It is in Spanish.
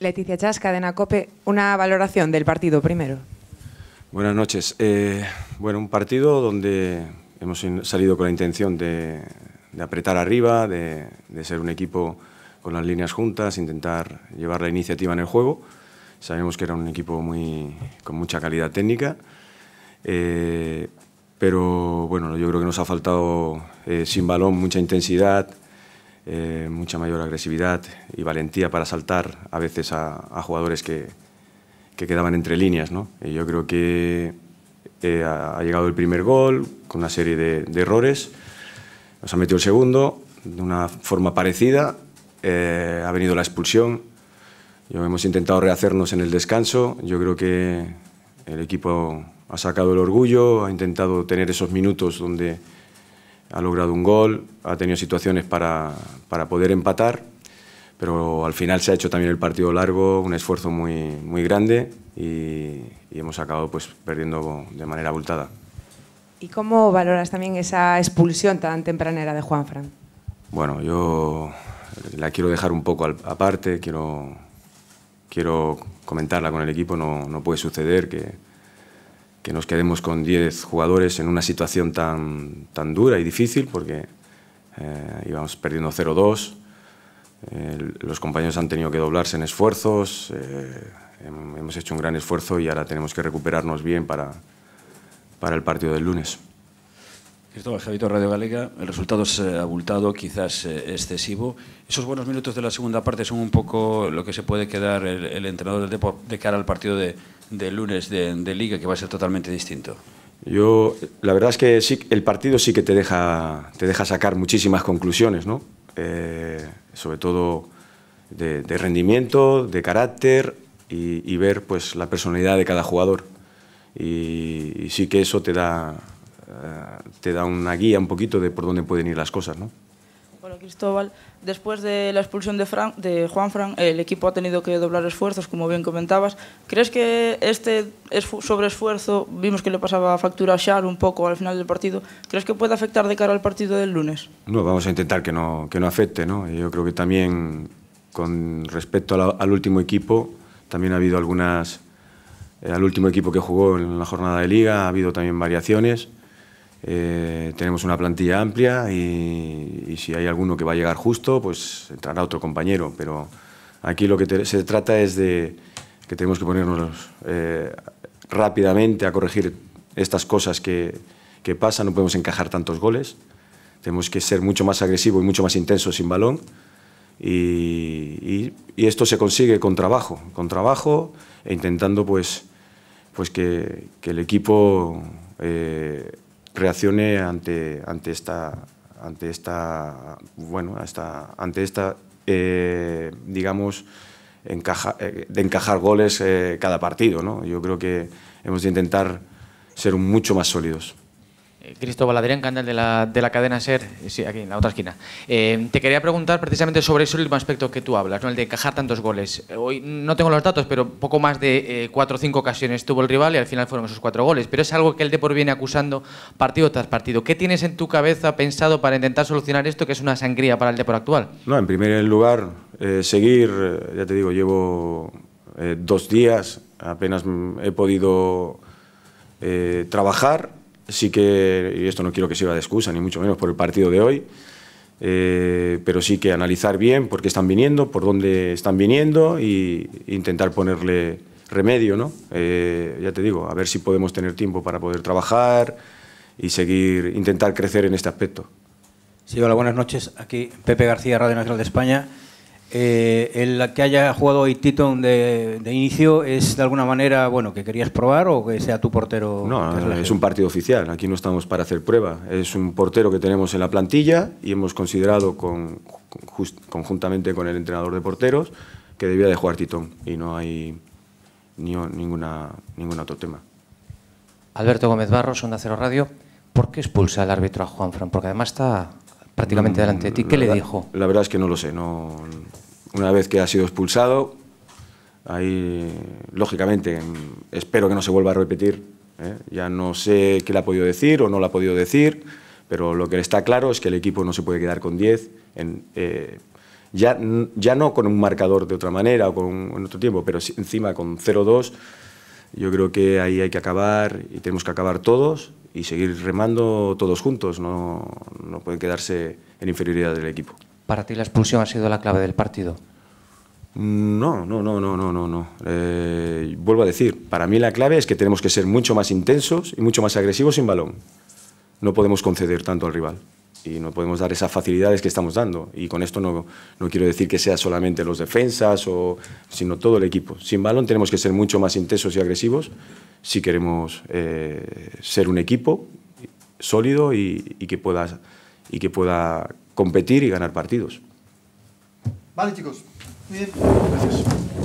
Leticia Chasca, de Nacope. Una valoración del partido primero. Buenas noches. Eh, bueno, un partido donde hemos salido con la intención de, apretar arriba, de, ser un equipo con las líneas juntas, intentar llevar la iniciativa en el juego. Sabemos que era un equipo muy, con mucha calidad técnica, eh, pero bueno, yo creo que nos ha faltado eh, sin balón mucha intensidad, eh, mucha mayor agresividad y valentía para saltar a veces a, jugadores que, que, quedaban entre líneas. ¿no? Y yo creo que eh, ha llegado el primer gol con una serie de, errores, nos ha metido el segundo de una forma parecida, eh, ha venido la expulsión, yo, hemos intentado rehacernos en el descanso, yo creo que el equipo ha sacado el orgullo, ha intentado tener esos minutos donde ha logrado un gol, ha tenido situaciones para, para, poder empatar, pero al final se ha hecho también el partido largo, un esfuerzo muy, muy grande y, hemos acabado pues, perdiendo de manera abultada. ¿Y cómo valoras también esa expulsión tan tempranera de Juanfran? Bueno, yo la quiero dejar un poco aparte, quiero, quiero comentarla con el equipo, no, no puede suceder que que nos quedemos con 10 jugadores en una situación tan, tan dura y difícil, porque eh, íbamos perdiendo 0-2, los compañeros han tenido que doblarse en esfuerzos, eh, hemos hecho un gran esfuerzo y ahora tenemos que recuperarnos bien para, para el partido del lunes. Cristóbal Javito, Radio Galega, el resultado es eh, abultado, quizás excesivo. Esos buenos minutos de la segunda parte son un poco lo que se puede quedar el, entrenador del de cara al partido de, de lunes de, Liga que va a ser totalmente distinto? Yo, la verdad es que el partido sí que te deja, te deja sacar muchísimas conclusiones, ¿no? Eh, sobre todo de, rendimiento, de carácter y, ver pues, la personalidad de cada jugador. Y, y sí que eso te da, eh, te da una guía un poquito de por dónde pueden ir las cosas, ¿no? Hola Cristóbal. Después de la expulsión de, de Juan Fran, el equipo ha tenido que doblar esfuerzos, como bien comentabas. ¿Crees que este sobreesfuerzo, vimos que le pasaba factura a Shar un poco al final del partido, ¿crees que puede afectar de cara al partido del lunes? No, vamos a intentar que no, que no afecte. ¿no? Yo creo que también con respecto al último equipo, también ha habido algunas... Eh, al último equipo que jugó en la jornada de liga, ha habido también variaciones eh, tenemos una plantilla amplia y, si hay alguno que va a llegar justo, pues entrará otro compañero. Pero aquí lo que se trata es de que tenemos que ponernos eh, rápidamente a corregir estas cosas que, pasan. No podemos encajar tantos goles. Tenemos que ser mucho más agresivos y mucho más intensos sin balón. Y, esto se consigue con trabajo, con trabajo e intentando pues, pues que, el equipo... Eh, reaccione ante, ante esta ante esta bueno hasta ante esta eh, digamos eh, de encajar goles eh, cada partido ¿no? yo creo que hemos de intentar ser mucho más sólidos eh, Cristóbal Adrián Candel de la, de la cadena SER, eh, sí, aquí en la otra esquina. Eh, te quería preguntar precisamente sobre eso, el mismo aspecto que tú hablas, el de encajar tantos goles. Hoy no tengo los datos, pero poco más de cuatro o cinco ocasiones tuvo el rival y al final fueron esos cuatro goles. Pero es algo que el Depor viene acusando partido tras partido. ¿Qué tienes en tu cabeza pensado para intentar solucionar esto, que es una sangría para el Depor actual? No, en primer lugar, seguir, ya te digo, llevo dos días, apenas mm, he podido trabajar Sí que, y esto no quiero que sirva de excusa, ni mucho menos por el partido de hoy, eh, pero sí que analizar bien por qué están viniendo, por dónde están viniendo e intentar ponerle remedio, ¿no? Eh, ya te digo, a ver si podemos tener tiempo para poder trabajar y seguir, intentar crecer en este aspecto. Sí, hola, buenas noches. Aquí Pepe García, Radio Nacional de España. Eh, el que haya jugado hoy Titón de, inicio es de alguna manera, bueno, que querías probar o que sea tu portero. No, es un partido oficial, aquí no estamos para hacer prueba. Es un portero que tenemos en la plantilla y hemos considerado conjuntamente con el entrenador de porteros que debía de jugar Titón y no hay ni, ninguna, ningún otro tema. Alberto Gómez Barros, Onda Cero Radio. ¿Por qué expulsa el árbitro a Juanfran? Porque además está prácticamente mm, delante de ti. ¿Qué le dijo? La verdad es que no lo sé. No, una vez que ha sido expulsado, ahí, lógicamente, mm, espero que no se vuelva a repetir. ¿eh? Ya no sé qué le ha podido decir o no le ha podido decir, pero lo que le está claro es que el equipo no se puede quedar con 10. Eh, ya, ya no con un marcador de otra manera o con en otro tiempo, pero encima con 0-2 yo creo que ahí hay que acabar y tenemos que acabar todos y seguir remando todos juntos, no, no pueden quedarse en inferioridad del equipo. ¿Para ti la expulsión ha sido la clave del partido? No, no, no, no, no, no. no. Eh, vuelvo a decir, para mí la clave es que tenemos que ser mucho más intensos y mucho más agresivos sin balón. No podemos conceder tanto al rival y no podemos dar esas facilidades que estamos dando. Y con esto no, no quiero decir que sea solamente los defensas, o, sino todo el equipo. Sin balón tenemos que ser mucho más intensos y agresivos si queremos eh, ser un equipo sólido y, que pueda, y que pueda competir y ganar partidos. Vale, chicos. Bien. Gracias.